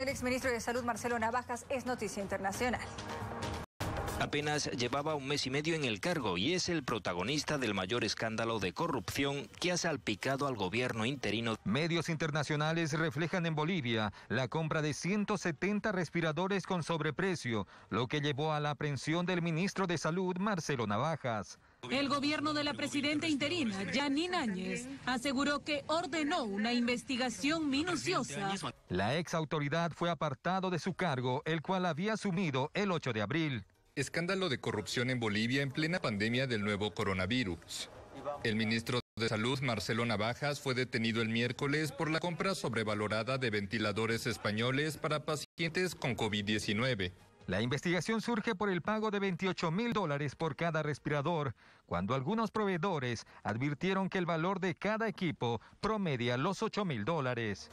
El exministro de Salud Marcelo Navajas es noticia internacional. Apenas llevaba un mes y medio en el cargo y es el protagonista del mayor escándalo de corrupción que ha salpicado al gobierno interino. Medios internacionales reflejan en Bolivia la compra de 170 respiradores con sobreprecio, lo que llevó a la aprehensión del ministro de Salud, Marcelo Navajas. El gobierno de la presidenta interina, Janine Áñez, aseguró que ordenó una investigación minuciosa. La ex autoridad fue apartado de su cargo, el cual había asumido el 8 de abril. Escándalo de corrupción en Bolivia en plena pandemia del nuevo coronavirus. El ministro de Salud, Marcelo Navajas, fue detenido el miércoles por la compra sobrevalorada de ventiladores españoles para pacientes con COVID-19. La investigación surge por el pago de 28 mil dólares por cada respirador, cuando algunos proveedores advirtieron que el valor de cada equipo promedia los 8 mil dólares.